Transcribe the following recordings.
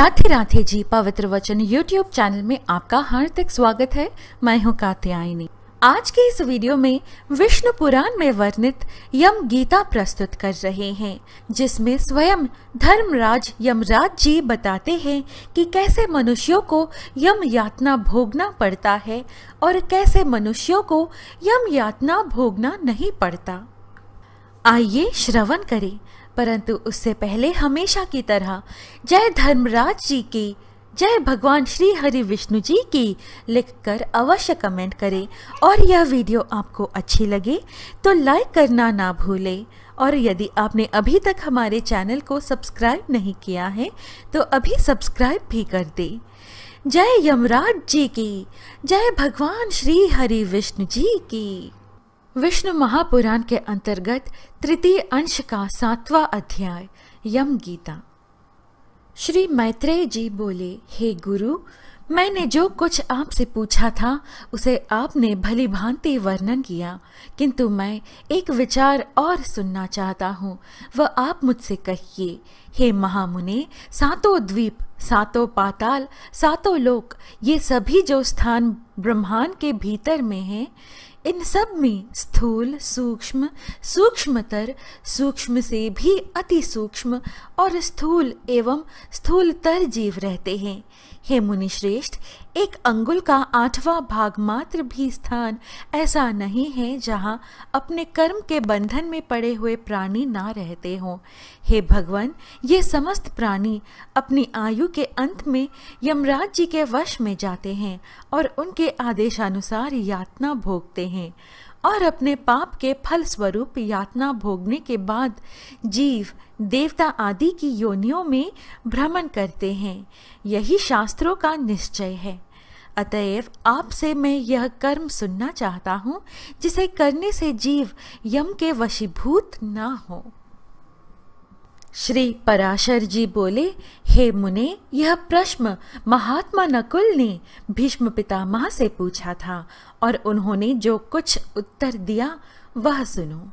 राधे राधे जी पवित्र वचन YouTube channel में आपका हार्दिक स्वागत है मैं हूं कात्यायनी आज के इस वीडियो में विष्णु पुराण में वर्णित यम गीता प्रस्तुत कर रहे हैं जिसमें स्वयं धर्मराज यमराज जी बताते हैं कि कैसे मनुष्यों को यम यातना भोगना पड़ता है और कैसे मनुष्यों को यम यातना भोगना नहीं पड़ता आइए श्रवण करें परंतु उससे पहले हमेशा की तरह जय धर्मराज जी की जय भगवान श्री हरि विष्णु जी की लिखकर अवश्य कमेंट करें और यह वीडियो आपको अच्छी लगे तो लाइक करना ना भूलें और यदि आपने अभी तक हमारे चैनल को सब्सक्राइब नहीं किया है तो अभी सब्सक्राइब भी कर दें जय यमराज जी की जय भगवान श्री हरि विष्णु जी की विष्णु महापुराण के अंतर्गत तृतीय अंश का सातवां अध्याय यम गीता श्री मैत्रेय जी बोले हे गुरु मैंने जो कुछ आपसे पूछा था उसे आपने भली भांति वर्णन किया किंतु मैं एक विचार और सुनना चाहता हूँ वह आप मुझसे कहिए हे महामुने सातों द्वीप सातों पाताल सातों लोक ये सभी जो स्थान ब्रह्मांड के भीतर में हैं इन सब में स्थूल सूक्ष्म सूक्ष्मतर सूक्ष्म से भी अति सूक्ष्म और स्थूल एवं स्थूलतर जीव रहते हैं हे मुनिश्रेष्ठ एक अंगुल का आठवां भाग मात्र भी स्थान ऐसा नहीं है जहाँ अपने कर्म के बंधन में पड़े हुए प्राणी ना रहते हों हे भगवान ये समस्त प्राणी अपनी आयु के अंत में यमराज जी के वश में जाते हैं और उनके आदेशानुसार यातना भोगते हैं और अपने पाप के फल स्वरूप यातना भोगने के बाद जीव देवता आदि की योनियों में भ्रमण करते हैं यही शास्त्रों का निश्चय है अतएव आपसे मैं यह कर्म सुनना चाहता हूँ जिसे करने से जीव यम के वशीभूत ना हो श्री पराशर जी बोले हे मुने यह प्रश्न महात्मा नकुल ने भीष्म पितामह से पूछा था और उन्होंने जो कुछ उत्तर दिया वह सुनो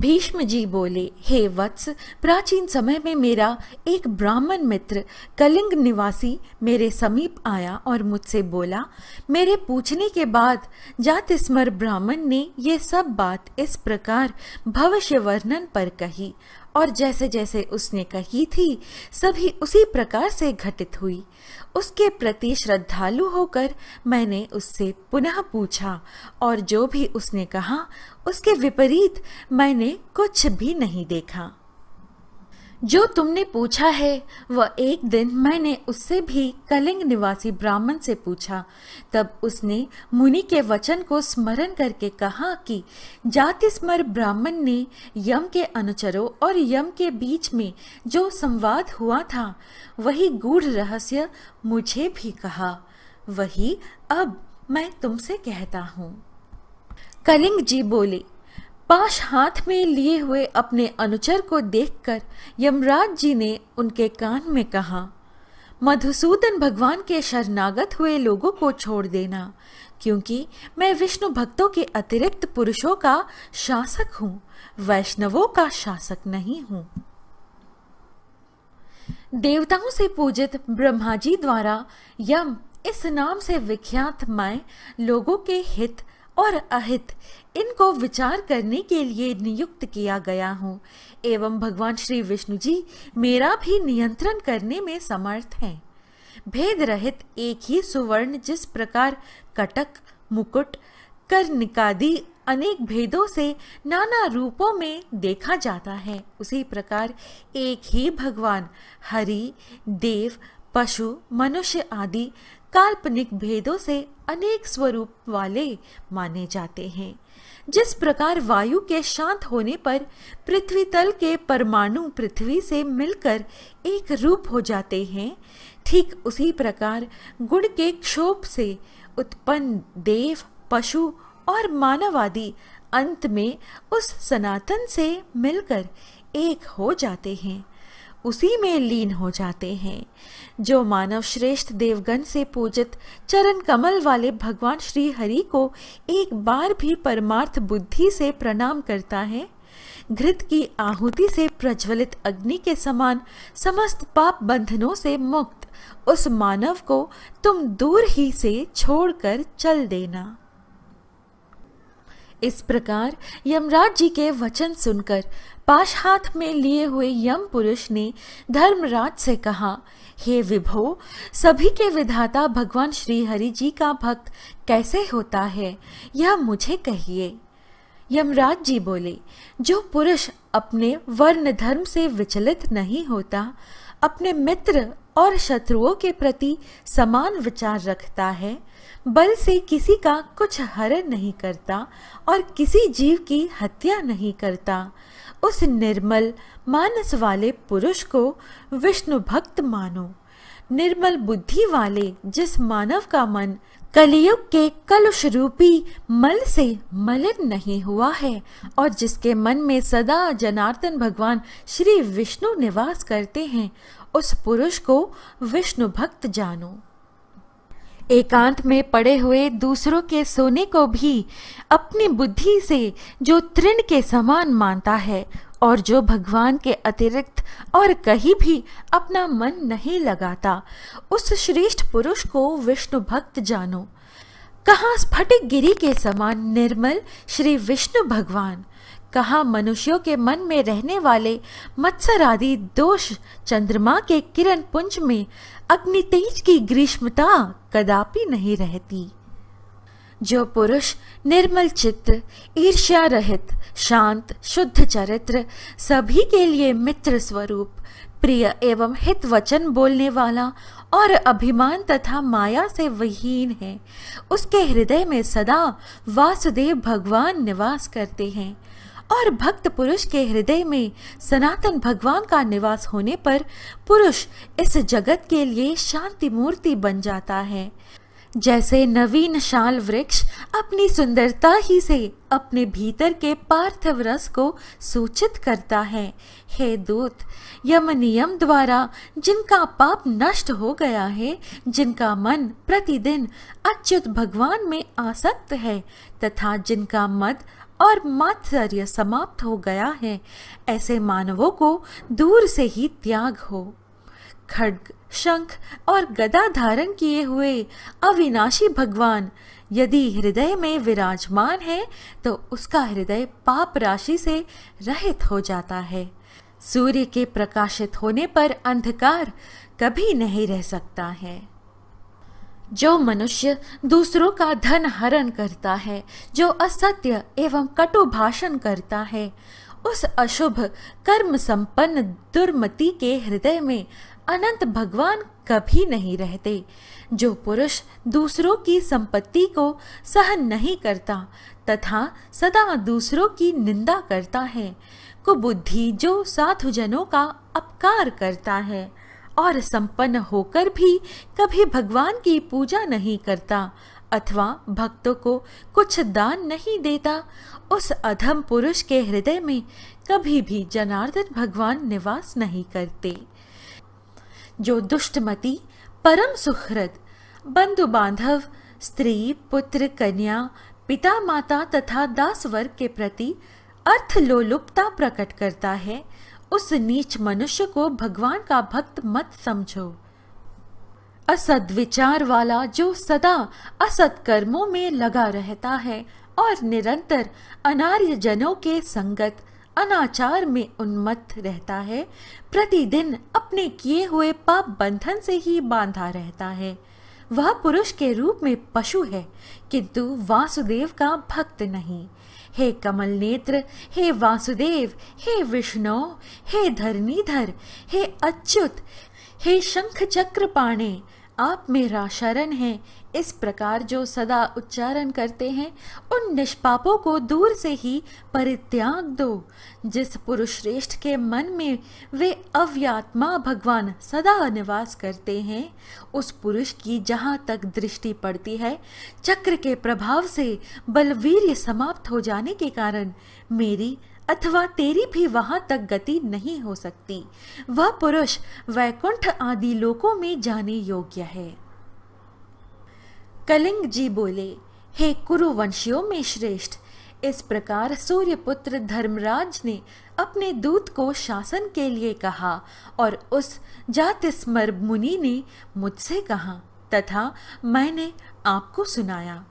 भीष्म जी बोले हे वत्स प्राचीन समय में मेरा एक ब्राह्मण मित्र कलिंग निवासी मेरे समीप आया और मुझसे बोला मेरे पूछने के बाद जातिस्मर ब्राह्मण ने ये सब बात इस प्रकार भविष्य वर्णन पर कही और जैसे जैसे उसने कही थी सभी उसी प्रकार से घटित हुई उसके प्रति श्रद्धालु होकर मैंने उससे पुनः पूछा और जो भी उसने कहा उसके विपरीत मैंने कुछ भी नहीं देखा जो तुमने पूछा है वह एक दिन मैंने उससे भी कलिंग निवासी ब्राह्मण से पूछा तब उसने मुनि के वचन को स्मरण करके कहा कि जाति स्मर ब्राह्मण ने यम के अनुचरों और यम के बीच में जो संवाद हुआ था वही गूढ़ रहस्य मुझे भी कहा वही अब मैं तुमसे कहता हूँ कलिंग जी बोले पाश हाथ में लिए हुए अपने अनुचर को देखकर यमराज जी ने उनके कान में कहा मधुसूदन भगवान के शरणागत हुए लोगों को छोड़ देना क्योंकि मैं विष्णु भक्तों के अतिरिक्त पुरुषों का शासक हूँ वैष्णवों का शासक नहीं हूँ देवताओं से पूजित ब्रह्मा जी द्वारा यम इस नाम से विख्यात मैं लोगों के हित और अहित इनको विचार करने के लिए नियुक्त किया गया हूँ एवं भगवान श्री विष्णु जी मेरा भी नियंत्रण करने में समर्थ हैं भेद रहित एक ही सुवर्ण जिस प्रकार कटक मुकुट कर निकादि अनेक भेदों से नाना रूपों में देखा जाता है उसी प्रकार एक ही भगवान हरि देव पशु मनुष्य आदि काल्पनिक भेदों से अनेक स्वरूप वाले माने जाते हैं जिस प्रकार वायु के शांत होने पर पृथ्वी तल के परमाणु पृथ्वी से मिलकर एक रूप हो जाते हैं ठीक उसी प्रकार गुण के क्षोभ से उत्पन्न देव पशु और मानवादी अंत में उस सनातन से मिलकर एक हो जाते हैं उसी में लीन हो जाते हैं जो मानव श्रेष्ठ देवगण से पूजित चरण कमल वाले भगवान श्री हरि को एक बार भी परमार्थ बुद्धि से प्रणाम करता है घृत की आहुति से प्रज्वलित अग्नि के समान समस्त पाप बंधनों से मुक्त उस मानव को तुम दूर ही से छोड़कर चल देना इस प्रकार यमराज जी के वचन सुनकर पाश हाथ में लिए हुए यम पुरुष ने धर्मराज से कहा हे विभो सभी के विधाता भगवान श्री हरि जी का भक्त कैसे होता है यह मुझे कहिए यमराज जी बोले जो पुरुष अपने वर्ण धर्म से विचलित नहीं होता अपने मित्र और शत्रुओं के प्रति समान विचार रखता है बल से किसी का कुछ हरण नहीं करता और किसी जीव की हत्या नहीं करता उस निर्मल मानस वाले पुरुष को विष्णु भक्त मानो निर्मल बुद्धि वाले जिस मानव का मन कलयुग के कलुष रूपी मल से मलिन नहीं हुआ है और जिसके मन में सदा जनार्दन भगवान श्री विष्णु निवास करते हैं उस पुरुष को विष्णु भक्त जानो एकांत में पड़े हुए दूसरों के सोने को भी अपनी बुद्धि से जो तृण के समान मानता है और जो भगवान के अतिरिक्त और कहीं भी अपना मन नहीं लगाता उस श्रेष्ठ पुरुष को विष्णु भक्त जानो कहाँ स्फटिक गिरी के समान निर्मल श्री विष्णु भगवान कहाँ मनुष्यों के मन में रहने वाले मत्सर आदि दोष चंद्रमा के किरण पुंज में अग्नि तेज की ग्रीष्मता कदापि नहीं रहती जो पुरुष निर्मल चित्त ईर्ष्या रहित शांत शुद्ध चरित्र सभी के लिए मित्र स्वरूप प्रिय एवं हित वचन बोलने वाला और अभिमान तथा माया से विहीन है उसके हृदय में सदा वासुदेव भगवान निवास करते हैं और भक्त पुरुष के हृदय में सनातन भगवान का निवास होने पर पुरुष इस जगत के लिए शांति मूर्ति बन जाता है जैसे नवीन शाल वृक्ष अपनी सुंदरता ही से अपने भीतर के पार्थिव रस को सूचित करता है हे दूत यम नियम द्वारा जिनका पाप नष्ट हो गया है जिनका मन प्रतिदिन अच्युत भगवान में आसक्त है तथा जिनका मद और मात्सर्य समाप्त हो गया है ऐसे मानवों को दूर से ही त्याग हो खड्ग शंख और गदा धारण किए हुए अविनाशी भगवान यदि हृदय में विराजमान है तो उसका हृदय पाप राशि से रहित हो जाता है सूर्य के प्रकाशित होने पर अंधकार कभी नहीं रह सकता है जो मनुष्य दूसरों का धन हरण करता है जो असत्य एवं कटु भाषण करता है उस अशुभ कर्म संपन्न दुर्मति के हृदय में अनंत भगवान कभी नहीं रहते जो पुरुष दूसरों की संपत्ति को सहन नहीं करता तथा सदा दूसरों की निंदा करता है कुबुद्धि जो साधुजनों का अपकार करता है और संपन्न होकर भी कभी भगवान की पूजा नहीं करता अथवा भक्तों को कुछ दान नहीं देता उस अधम पुरुष के हृदय में कभी भी जनार्दन भगवान निवास नहीं करते जो दुष्टमति परम सुखरद बंधु बांधव स्त्री पुत्र कन्या पिता माता तथा दास वर्ग के प्रति अर्थ लोलुपता प्रकट करता है उस नीच मनुष्य को भगवान का भक्त मत समझो असद विचार वाला जो सदा असद कर्मों में लगा रहता है और निरंतर अनार्य जनों के संगत अनाचार में उन्मत्त रहता है प्रतिदिन अपने किए हुए पाप बंधन से ही बांधा रहता है वह पुरुष के रूप में पशु है किंतु वासुदेव का भक्त नहीं हे कमल नेत्र हे वासुदेव हे विष्णु हे धरणीधर हे अच्युत हे शंख चक्र पाणे आप मेरा शरण है इस प्रकार जो सदा उच्चारण करते हैं उन निष्पापों को दूर से ही परित्याग दो जिस पुरुष श्रेष्ठ के मन में वे अव्यात्मा भगवान सदा निवास करते हैं उस पुरुष की जहाँ तक दृष्टि पड़ती है चक्र के प्रभाव से बलवीर्य समाप्त हो जाने के कारण मेरी अथवा तेरी भी वहां तक गति नहीं हो सकती वह पुरुष वैकुंठ आदि लोकों में जाने योग्य है कलिंग जी बोले हे कुरुवंशियों में श्रेष्ठ इस प्रकार सूर्यपुत्र धर्मराज ने अपने दूत को शासन के लिए कहा और उस जातिस्मर्भ मुनि ने मुझसे कहा तथा मैंने आपको सुनाया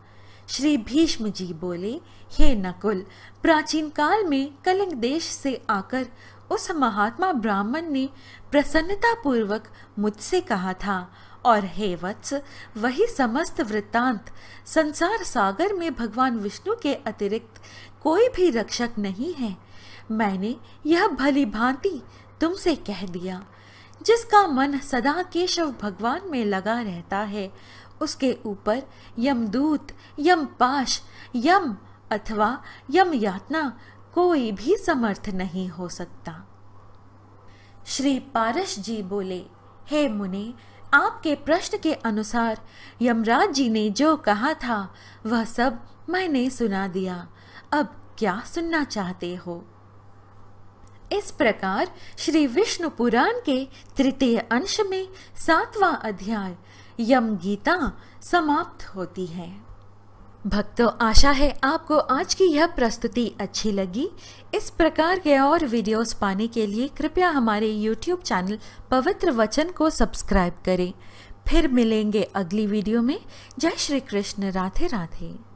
श्री भीष्म जी बोले हे नकुल प्राचीन काल में कलिंग देश से आकर उस महात्मा ब्राह्मण ने प्रसन्नता पूर्वक मुझसे कहा था और हे वत्स वही समस्त वृत्तांत संसार सागर में भगवान विष्णु के अतिरिक्त कोई भी रक्षक नहीं है मैंने यह भली भांति तुमसे कह दिया जिसका मन सदा केशव भगवान में लगा रहता है उसके ऊपर यमदूत यमपाश यम अथवा यम यातना कोई भी समर्थ नहीं हो सकता श्री पारस जी बोले हे मुने आपके प्रश्न के अनुसार यमराज जी ने जो कहा था वह सब मैंने सुना दिया अब क्या सुनना चाहते हो इस प्रकार श्री विष्णु पुराण के तृतीय अंश में सातवां अध्याय यम गीता समाप्त होती है भक्तों आशा है आपको आज की यह प्रस्तुति अच्छी लगी इस प्रकार के और वीडियोस पाने के लिए कृपया हमारे YouTube चैनल पवित्र वचन को सब्सक्राइब करें फिर मिलेंगे अगली वीडियो में जय श्री कृष्ण राधे राधे